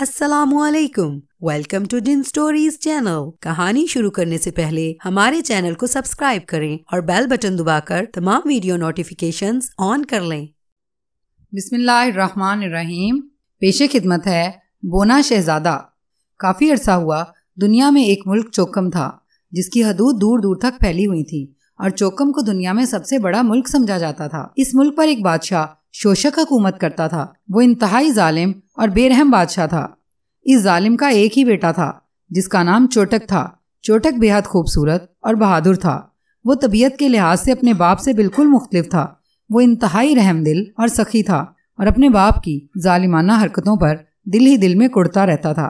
वालेकुम welcome to डिन stories channel कहानी शुरू करने से पहले हमारे चैनल को सब्सक्राइब करें और बेल बटन दबाकर तमाम वीडियो नोटिफिकेशंस ऑन कर लें बिस्मिल्लाहिर्रहमानिर्रहीम पेशे खिदमत है बोना शहजादा काफ़ी अरसा हुआ दुनिया में एक मुल्क चोकम था जिसकी हदूद दूर दूर तक फैली हुई थी और चोकम को दुनिया में सबसे बड़ा मुल्क समझा जाता था इस मुल्क पर एक बादशाह शोषक हकूमत करता था वो इंतहाई जालिम और बेरहम बादशाह था इस जालिम का एक ही बेटा था जिसका नाम चोटक था चोटक बेहद खूबसूरत और बहादुर था वो तबीयत के लिहाज से अपने बाप से बिल्कुल मुख्तलिफ था वो इंतहाई रहमदिल और सखी था और अपने बाप की जालिमाना हरकतों पर दिल ही दिल में कुड़ता रहता था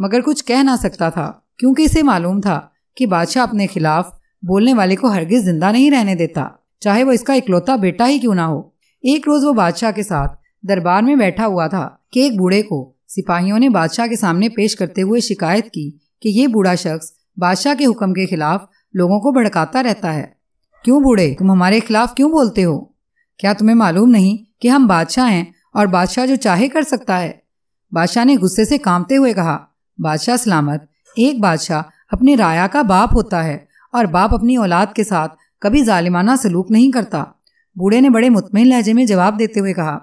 मगर कुछ कह ना सकता था क्योंकि इसे मालूम था कि बादशाह अपने खिलाफ बोलने वाले को हरगिज जिंदा नहीं रहने देता चाहे वो इसका इकलौता बेटा ही क्यों ना हो एक रोज वो बादशाह के साथ दरबार में बैठा हुआ था कि एक बूढ़े को सिपाहियों ने बादशाह के सामने पेश करते हुए शिकायत की कि ये बूढ़ा शख्स बादशाह के हुक्म के खिलाफ लोगों को भड़काता रहता है क्यों बूढ़े तुम हमारे खिलाफ क्यों बोलते हो क्या तुम्हें मालूम नहीं कि हम बादशाह हैं और बादशाह जो चाहे कर सकता है बादशाह ने गुस्से से कांपते हुए कहा बादशाह सलामत एक बादशाह अपने राया का बाप होता है और बाप अपनी औलाद के साथ कभी जालिमाना सलूक नहीं करता बूढ़े ने बड़े मुतमिन लहजे में जवाब देते हुए कहा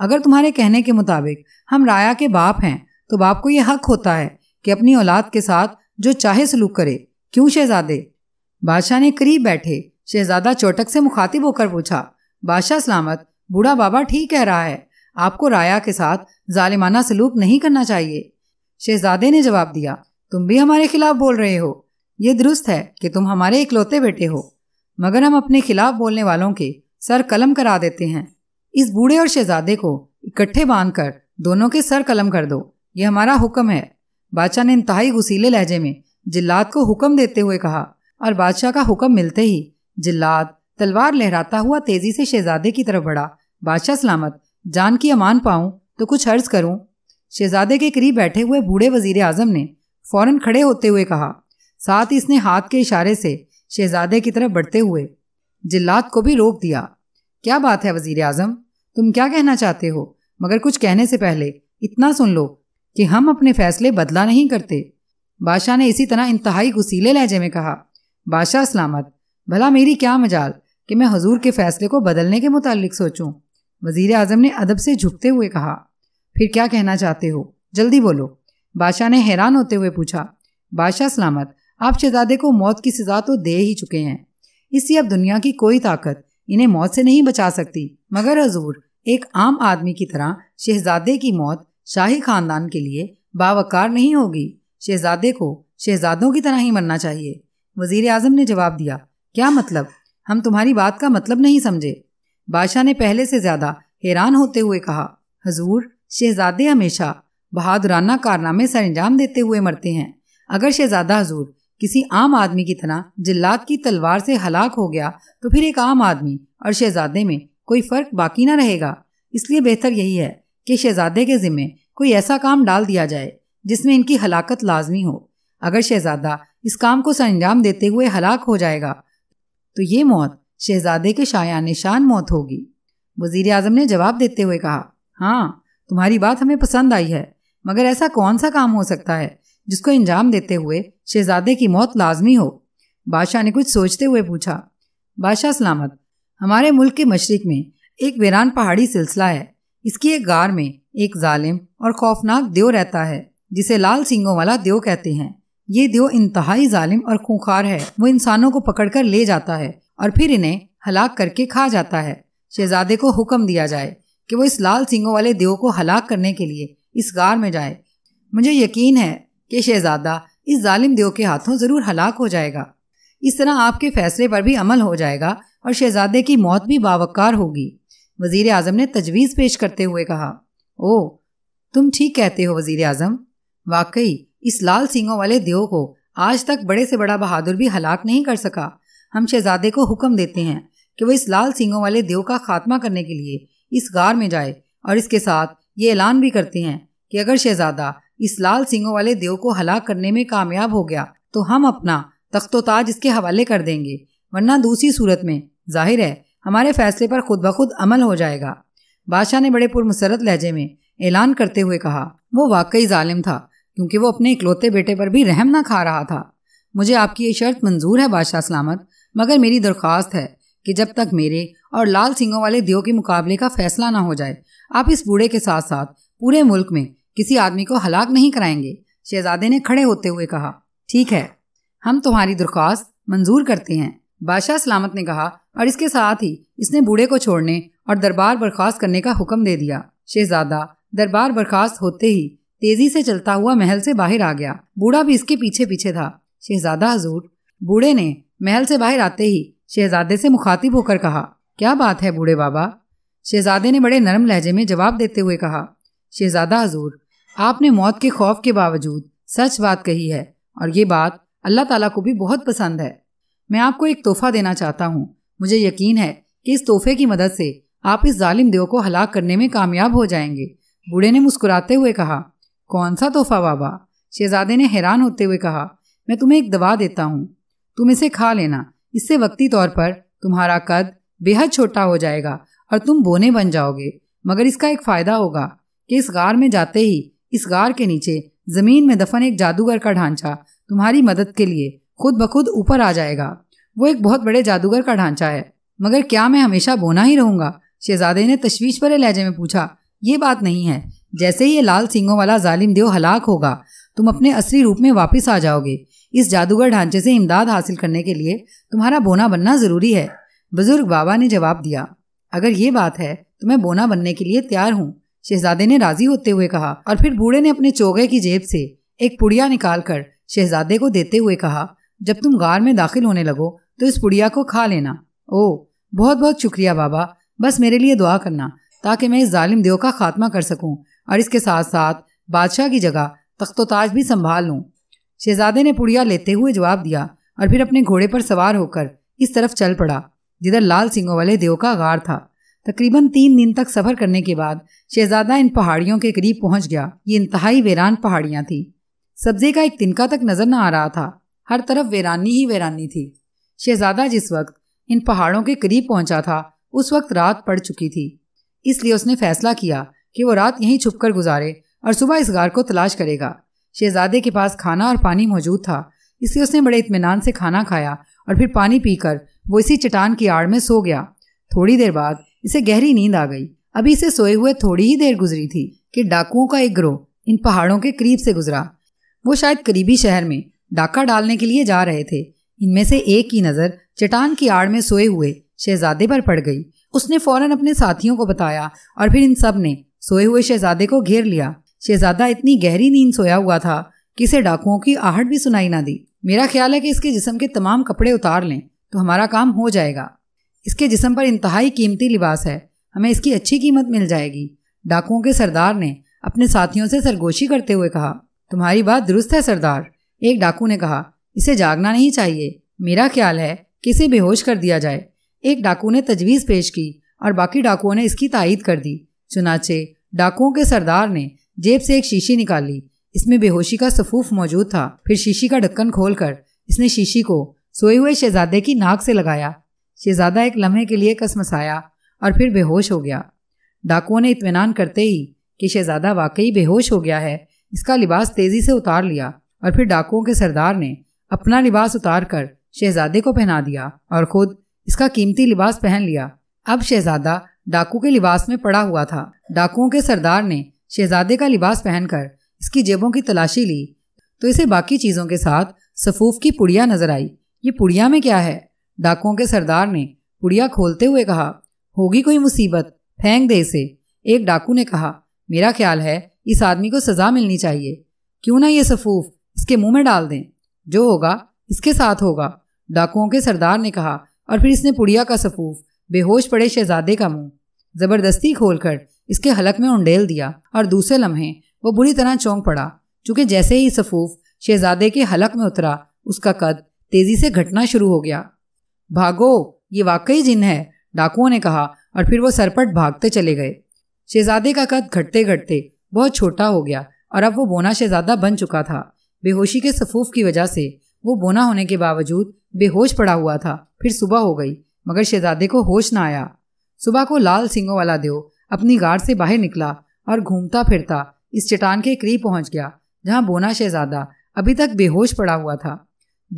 अगर तुम्हारे कहने के मुताबिक हम राया के बाप हैं तो बाप को यह हक होता है कि अपनी औलाद के साथ जो चाहे सलूक करे क्यों शहजादे बादशाह ने करीब बैठे शहजादा चोटक से मुखातिब होकर पूछा बादशाह सलामत बूढ़ा बाबा ठीक कह रहा है आपको राया के साथ जालिमाना सलूक नहीं करना चाहिए शहजादे ने जवाब दिया तुम भी हमारे खिलाफ बोल रहे हो ये दुरुस्त है कि तुम हमारे इकलौते बेटे हो मगर हम अपने खिलाफ बोलने वालों के सर कलम करा देते हैं इस बूढ़े और शहजादे को इकट्ठे बांधकर दोनों के सर कलम कर दो ये हमारा हुक्म है बादशाह ने इंतहाई गुसीले लहजे में जिल्लात को हुक्म देते हुए कहा और बादशाह का हुक्म मिलते ही जिल्लात तलवार लहराता हुआ तेजी से शहजादे की तरफ बढ़ा बादशाह सलामत जान की अमान पाऊं तो कुछ अर्ज करूं शहजादे के करीब बैठे हुए बूढ़े वजीर आजम ने फौरन खड़े होते हुए कहा साथ ही इसने हाथ के इशारे से शहजादे की तरफ बढ़ते हुए जिल्लात को भी रोक दिया क्या बात है वजीर आजम तुम क्या कहना चाहते हो मगर कुछ कहने से पहले इतना सुन लो कि हम अपने फैसले बदला नहीं करते बादशाह ने इसी तरह इंतहाई गुसीले लहजे में कहा बादशाह सलामत भला मेरी क्या मजाल कि मैं हजूर के फैसले को बदलने के मुतालिक सोचूं वजीर आजम ने अदब से झुकते हुए कहा फिर क्या कहना चाहते हो जल्दी बोलो बादशाह ने हैरान होते हुए पूछा बादशाह सलामत आप शहजादे को मौत की सज़ा तो दे ही चुके हैं इसलिए अब दुनिया की कोई ताकत इन्हें मौत से नहीं बचा सकती मगर हजूर एक आम आदमी की तरह शहजादे की मौत शाही खानदान के लिए बावकार नहीं होगी शहजादे को शहजादों की तरह ही मरना चाहिए वजीर आजम ने जवाब दिया क्या मतलब हम तुम्हारी बात का मतलब नहीं समझे बादशाह ने पहले से ज्यादा हैरान होते हुए कहा हजूर शहजादे हमेशा बहादुराना कारनामे अंजाम देते हुए मरते हैं अगर शहजादा हजूर किसी आम आदमी की तरह जिल्लात की तलवार से हलाक हो गया तो फिर एक आम आदमी और शहजादे में कोई फ़र्क बाकी ना रहेगा इसलिए बेहतर यही है कि शहजादे के ज़िम्मे कोई ऐसा काम डाल दिया जाए जिसमें इनकी हलाकत लाजमी हो अगर शहजादा इस काम को सरंजाम देते हुए हलाक हो जाएगा तो ये मौत शहजादे के शायान निशान मौत होगी वजीर आजम ने जवाब देते हुए कहा हाँ तुम्हारी बात हमें पसंद आई है मगर ऐसा कौन सा काम हो सकता है जिसको इंजाम देते हुए शहजादे की मौत लाजमी हो बादशाह ने कुछ सोचते हुए पूछा बादशाह सलामत हमारे मुल्क के मशरक में एक वीरान पहाड़ी सिलसिला है इसकी एक गार में एक जालिम और खौफनाक देव रहता है जिसे लाल सिंगों वाला देव कहते हैं ये देव इंतहाई जालिम और खूंखार है वो इंसानों को पकड़कर ले जाता है और फिर इन्हें हलाक करके खा जाता है शहजादे को हुक्म दिया जाए कि वो इस लाल सिंगों वाले देव को हलाक करने के लिए इस गार में जाए मुझे यकीन है कि शहजादा इस जालिम देव के हाथों ज़रूर हलाक हो जाएगा इस तरह आपके फैसले पर भी अमल हो जाएगा और शहजादे की मौत भी बावकार होगी वजीर आजम ने तजवीज़ पेश करते हुए कहा ओ तुम ठीक कहते हो वजीर आजम वाकई इस लाल सिंगों वाले देव को आज तक बड़े से बड़ा बहादुर भी हलाक नहीं कर सका हम शहजादे को हुक्म देते हैं कि वह इस लाल सिंगों वाले देव का खात्मा करने के लिए इस गार में जाए और इसके साथ ये ऐलान भी करते हैं कि अगर शहजादा इस लाल सिंगों वाले देव को हलाक करने में कामयाब हो गया तो हम अपना तख्तो ताज इसके हवाले कर देंगे वरना दूसरी सूरत में जाहिर है हमारे फैसले पर खुद ब खुद अमल हो जाएगा बादशाह ने बड़े पुरमसरत लहजे में ऐलान करते हुए कहा वो वाकई जालिम था क्योंकि वो अपने इकलौते बेटे पर भी रहम ना खा रहा था मुझे आपकी ये शर्त मंजूर है बादशाह सलामत मगर मेरी दरख्वास्त है कि जब तक मेरे और लाल सिंगों वाले दियो के मुकाबले का फैसला ना हो जाए आप इस बूढ़े के साथ साथ पूरे मुल्क में किसी आदमी को हलाक नहीं कराएंगे शहजादे ने खड़े होते हुए कहा ठीक है हम तुम्हारी दरख्वास्त मंजूर करते हैं बादशाह सलामत ने कहा और इसके साथ ही इसने बूढ़े को छोड़ने और दरबार बर्खास्त करने का हुक्म दे दिया शहजादा दरबार बर्खास्त होते ही तेजी से चलता हुआ महल से बाहर आ गया बूढ़ा भी इसके पीछे पीछे था शहजादा हजूर बूढ़े ने महल से बाहर आते ही शहजादे से मुखातिब होकर कहा क्या बात है बूढ़े बाबा शहजादे ने बड़े नरम लहजे में जवाब देते हुए कहा शहजादा हजूर आपने मौत के खौफ के बावजूद सच बात कही है और ये बात अल्लाह ताला को भी बहुत पसंद है मैं आपको एक तोहफा देना चाहता हूँ मुझे यकीन है कि इस तोहफे की मदद से आप इस जालिम देव को हलाक करने में कामयाब हो जाएंगे बूढ़े ने मुस्कुराते हुए कहा कौन सा तोहफा बाबा शहजादे ने हैरान होते हुए कहा मैं तुम्हें एक दवा देता हूँ तुम इसे खा लेना इससे वक्ती तौर पर तुम्हारा कद बेहद छोटा हो जाएगा और तुम बोने बन जाओगे मगर इसका एक फ़ायदा होगा कि इस गार में जाते ही इस गार के नीचे जमीन में दफन एक जादूगर का ढांचा तुम्हारी मदद के लिए खुद ब खुद ऊपर आ जाएगा वो एक बहुत बड़े जादूगर का ढांचा है मगर क्या मैं हमेशा बोना ही रहूंगा शहजादे ने तशवीश भरे लहजे में पूछा ये बात नहीं है जैसे ही ये लाल सिंगों वाला जालिम देव हलाक होगा तुम अपने असली रूप में वापस आ जाओगे इस जादूगर ढांचे से इमदाद हासिल करने के लिए तुम्हारा बोना बनना ज़रूरी है बुजुर्ग बाबा ने जवाब दिया अगर ये बात है तो मैं बोना बनने के लिए तैयार हूँ शहजादे ने राजी होते हुए कहा और फिर बूढ़े ने अपने चोगे की जेब से एक पुड़िया निकाल कर शहजादे को देते हुए कहा जब तुम गार में दाखिल होने लगो तो इस पुड़िया को खा लेना ओ बहुत बहुत शुक्रिया बाबा बस मेरे लिए दुआ करना ताकि मैं इस जालिम देव का खात्मा कर सकूं और इसके साथ साथ बादशाह की जगह तख्तोताज भी संभाल लूँ शहजादे ने पुड़िया लेते हुए जवाब दिया और फिर अपने घोड़े पर सवार होकर इस तरफ चल पड़ा जिधर लाल सिंगों वाले देव का गार था तकरीबन तीन दिन तक सफ़र करने के बाद शहजादा इन पहाड़ियों के करीब पहुंच गया ये इंतहाई वीरान पहाड़ियां थी सब्जे का एक तिनका तक नज़र न आ रहा था हर तरफ वीरानी ही वीरानी थी शहजादा जिस वक्त इन पहाड़ों के करीब पहुंचा था उस वक्त रात पड़ चुकी थी इसलिए उसने फैसला किया कि वो रात यहीं छुपकर गुजारे और सुबह इस गार को तलाश करेगा शहजादे के पास खाना और पानी मौजूद था इसलिए उसने बड़े इतमान से खाना खाया और फिर पानी पीकर वो इसी चट्टान की आड़ में सो गया थोड़ी देर बाद इसे गहरी नींद आ गई अभी इसे सोए हुए थोड़ी ही देर गुजरी थी कि डाकुओं का एक ग्रोह इन पहाड़ों के करीब से गुजरा वो शायद करीबी शहर में डाका डालने के लिए जा रहे थे इनमें से एक की नज़र चटान की आड़ में सोए हुए शहजादे पर पड़ गई उसने फौरन अपने साथियों को बताया और फिर इन सब ने सोए हुए शहजादे को घेर लिया शहजादा इतनी गहरी नींद सोया हुआ था कि इसे डाकुओं की आहट भी सुनाई ना दी मेरा ख्याल है कि इसके जिसम के तमाम कपड़े उतार लें तो हमारा काम हो जाएगा इसके जिसम पर इंतहाई कीमती लिबास है हमें इसकी अच्छी कीमत मिल जाएगी डाकुओं के सरदार ने अपने साथियों से सरगोशी करते हुए कहा तुम्हारी बात दुरुस्त है सरदार एक डाकू ने कहा इसे जागना नहीं चाहिए मेरा ख्याल है कि इसे बेहोश कर दिया जाए एक डाकू ने तजवीज़ पेश की और बाकी डाकुओं ने इसकी तायद कर दी चुनाचे डाकुओं के सरदार ने जेब से एक शीशी निकाली इसमें बेहोशी का सफूफ मौजूद था फिर शीशी का ढक्कन खोलकर इसने शीशी को सोए हुए शहजादे की नाक से लगाया शहजादा एक लम्हे के लिए कस मसाया और फिर बेहोश हो गया डाकुओं ने इतमान करते ही कि शहजादा वाकई बेहोश हो गया है इसका लिबास तेज़ी से उतार लिया और फिर डाकुओं के सरदार ने अपना लिबास उतार कर शहजादे को पहना दिया और खुद इसका कीमती लिबास पहन लिया अब शहजादा डाकू के लिबास में पड़ा हुआ था डाकुओं के सरदार ने शहजादे का लिबास पहनकर इसकी जेबों की तलाशी ली तो इसे बाकी चीज़ों के साथ सफूफ की पुड़िया नजर आई ये पुड़िया में क्या है डाकुओं के सरदार ने पुड़िया खोलते हुए कहा होगी कोई मुसीबत फेंक दे इसे एक डाकू ने कहा मेरा ख्याल है इस आदमी को सजा मिलनी चाहिए क्यों ना ये सफूफ इसके मुंह में डाल दें जो होगा इसके साथ होगा डाकुओं के सरदार ने कहा और फिर इसने पुड़िया का सफूफ बेहोश पड़े शहजादे का मुंह जबरदस्ती खोलकर इसके हलक में उंडेल दिया और दूसरे लम्हे वो बुरी तरह चौंक पड़ा चूंकि जैसे ही सफूफ शहजादे के हलक में उतरा उसका कद तेजी से घटना शुरू हो गया भागो ये वाकई जिन है डाकुओं ने कहा और फिर वो सरपट भागते चले गए शहजादे का कद घटते घटते बहुत छोटा हो गया और अब वो बोना शहजादा बन चुका था बेहोशी के सफूफ की वजह से वो बोना होने के बावजूद बेहोश पड़ा हुआ था फिर सुबह हो गई मगर शहजादे को होश ना आया सुबह को लाल सिंगों वाला देव अपनी गाड़ से बाहर निकला और घूमता फिरता इस चट्टान के करीब पहुंच गया जहां बोना शहजादा अभी तक बेहोश पड़ा हुआ था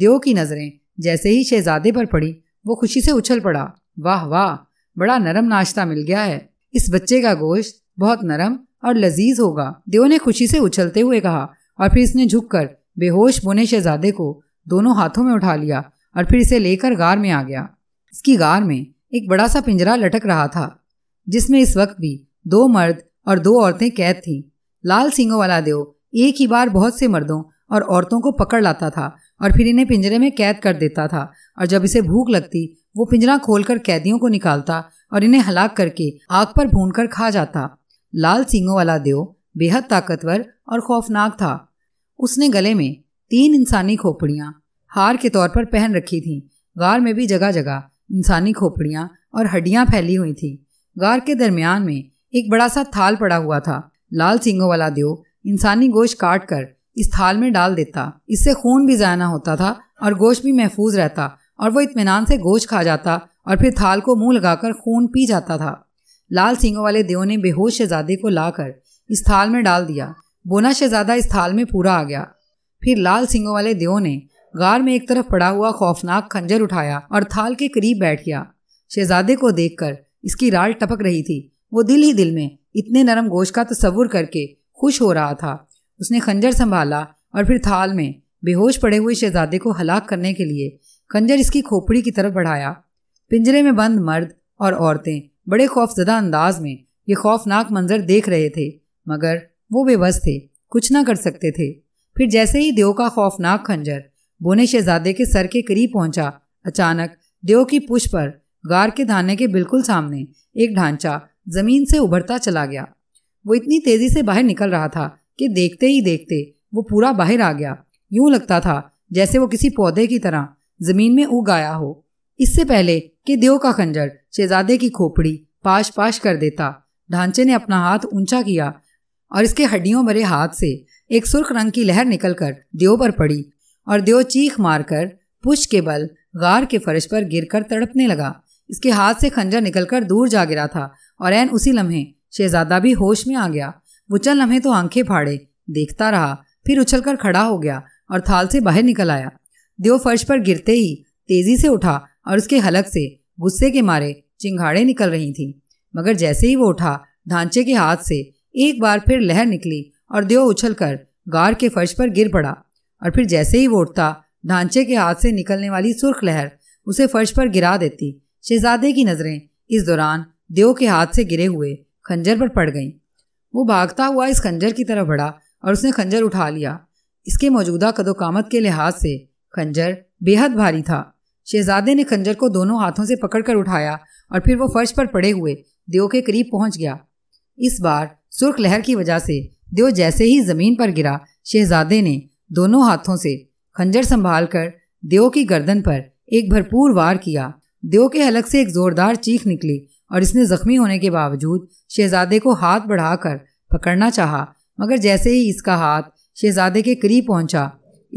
देव की नज़रें जैसे ही शहजादे पर पड़ी वो खुशी से उछल पड़ा वाह वाह बड़ा नरम नाश्ता मिल गया है इस बच्चे का गोश्त बहुत नरम और लजीज होगा देव ने खुशी से उछलते हुए कहा और फिर इसने झुककर बेहोश बोने शहजादे को दोनों हाथों में उठा लिया और फिर इसे लेकर गार में आ गया इसकी गार में एक बड़ा सा पिंजरा लटक रहा था जिसमें इस वक्त भी दो मर्द और दो औरतें कैद थीं लाल सिंगों वाला देव एक ही बार बहुत से मर्दों और औरतों को पकड़ लाता था और फिर इन्हें पिंजरे में कैद कर देता था और जब इसे भूख लगती वो पिंजरा खोलकर कैदियों को निकालता और इन्हें हलाक करके आग पर भून कर खा जाता लाल सिंगों वाला देव बेहद ताकतवर और खौफनाक था उसने गले में तीन इंसानी खोपड़ियाँ हार के तौर पर पहन रखी थी गार में भी जगह जगह इंसानी खोपड़ियाँ और हड्डियाँ फैली हुई थी गार के दरमियान में एक बड़ा सा थाल पड़ा हुआ था लाल सिंगों वाला देव इंसानी गोश्त काट कर इस थाल में डाल देता इससे खून भी जाना होता था और गोश्त भी महफूज रहता और वो इतमान से गोश्त खा जाता और फिर थाल को मुंह लगाकर खून पी जाता था लाल सिंह वाले देव ने बेहोश शहजादे को लाकर इस थाल में डाल दिया बोना शहजादा इस थाल में पूरा आ गया फिर लाल सींगों वाले देव ने गार में एक तरफ पड़ा हुआ खौफनाक खंजर उठाया और थाल के करीब बैठ गया शहजादे को देखकर इसकी राल टपक रही थी वो दिल ही दिल में इतने नरम गोश का तस्वुर करके खुश हो रहा था उसने खंजर संभाला और फिर थाल में बेहोश पड़े हुए शहजादे को हलाक करने के लिए खंजर इसकी खोपड़ी की तरफ बढ़ाया पिंजरे में बंद मर्द और औरतें बड़े खौफजदा अंदाज में ये खौफनाक मंजर देख रहे थे मगर वो बेबस थे कुछ ना कर सकते थे फिर जैसे ही देव का खौफनाक खंजर बोने शहजादे के सर के करीब पहुंचा अचानक देव की पुष्प पर गार के धाने के बिल्कुल सामने एक ढांचा जमीन से उभरता चला गया वो इतनी तेजी से बाहर निकल रहा था कि देखते ही देखते वो पूरा बाहर आ गया यूं लगता था जैसे वो किसी पौधे की तरह जमीन में उग आया हो इससे पहले कि देव का खंजर शहजादे की खोपड़ी पाश पाश कर देता ढांचे ने अपना हाथ ऊंचा किया और इसके हड्डियों भरे हाथ से एक सुर्ख रंग की लहर निकलकर देव पर पड़ी और देव चीख मारकर पुश के बल गार के फर्श पर गिरकर तड़पने लगा इसके हाथ से खंजर निकलकर दूर जा गिरा था और एन उसी लम्हे शहजादा भी होश में आ गया वो चल लम्हे तो आंखें फाड़े देखता रहा फिर उछलकर खड़ा हो गया और थाल से बाहर निकल आया देव फर्श पर गिरते ही तेजी से उठा और उसके हलक से गुस्से के मारे चिंगाड़े निकल रही थी मगर जैसे ही वो उठा ढांचे के हाथ से एक बार फिर लहर निकली और देव कर गार के फर्श पर गिर पड़ा और फिर जैसे ही वो उठता ढांचे के हाथ से निकलने वाली सुर्ख लहर उसे फर्श पर गिरा देती शहजादे की नज़रें इस दौरान देव के हाथ से गिरे हुए खंजर पर पड़ गईं वो भागता हुआ इस खंजर की तरफ बढ़ा और उसने खंजर उठा लिया इसके मौजूदा कदोकामत के लिहाज से खंजर बेहद भारी था शहजादे ने खंजर को दोनों हाथों से पकड़कर उठाया और फिर वो फर्श पर पड़े हुए देव के करीब पहुंच गया इस बार सुर्ख लहर की वजह से देव जैसे ही जमीन पर गिरा शहजादे ने दोनों हाथों से खंजर संभाल कर देव की गर्दन पर एक भरपूर वार किया देव के हलक से एक जोरदार चीख निकली और इसने जख्मी होने के बावजूद शहजादे को हाथ बढ़ाकर पकड़ना चाहा मगर जैसे ही इसका हाथ शहजादे के करीब पहुंचा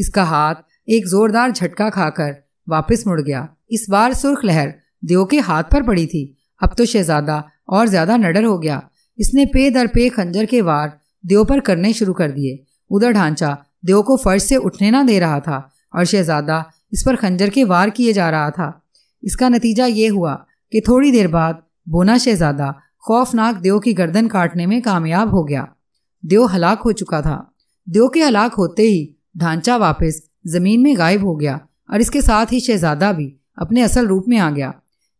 इसका हाथ एक जोरदार झटका खाकर वापस मुड़ गया इस बार सुर्ख लहर देव के हाथ पर पड़ी थी अब तो शहजादा और ज्यादा नडर हो गया इसने पे दर पे खंजर के वार देव पर करने शुरू कर दिए उधर ढांचा देव को फर्श से उठने ना दे रहा था और शहजादा इस पर खंजर के वार किए जा रहा था इसका नतीजा ये हुआ कि थोड़ी देर बाद बोना शहजादा खौफनाक देव की गर्दन काटने में कामयाब हो गया देव हलाक हो चुका था देव के हलाक होते ही ढांचा वापस जमीन में गायब हो गया और इसके साथ ही शहजादा भी अपने असल रूप में आ गया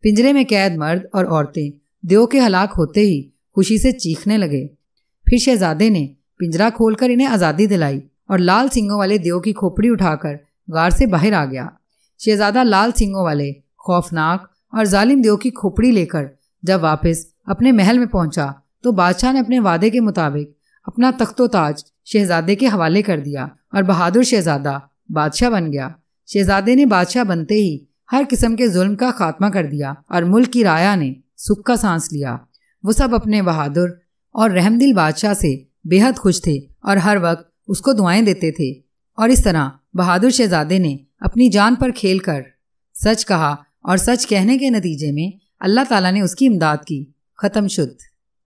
पिंजरे में कैद मर्द और औरतें देव के हलाक होते ही खुशी से चीखने लगे फिर शहजादे ने पिंजरा खोलकर इन्हें आज़ादी दिलाई और लाल सिंगों वाले देव की खोपड़ी उठाकर गार से बाहर आ गया शहजादा लाल सिंगों वाले खौफनाक और जालिम देव की खोपड़ी लेकर जब वापस अपने महल में पहुंचा तो बादशाह ने अपने वादे के मुताबिक अपना तख्तो ताज शहजादे के हवाले कर दिया और बहादुर शहजादा बादशाह बन गया शहजादे ने बादशाह बनते ही हर किस्म के जुल्म का खात्मा कर दिया और मुल्क की राया ने सुख का सांस लिया वो सब अपने बहादुर और रहमदिल बादशाह से बेहद खुश थे और हर वक्त उसको दुआएं देते थे और इस तरह बहादुर शहजादे ने अपनी जान पर खेल कर सच कहा और सच कहने के नतीजे में अल्लाह ताला ने उसकी इमदाद की ख़त्म शुद्ध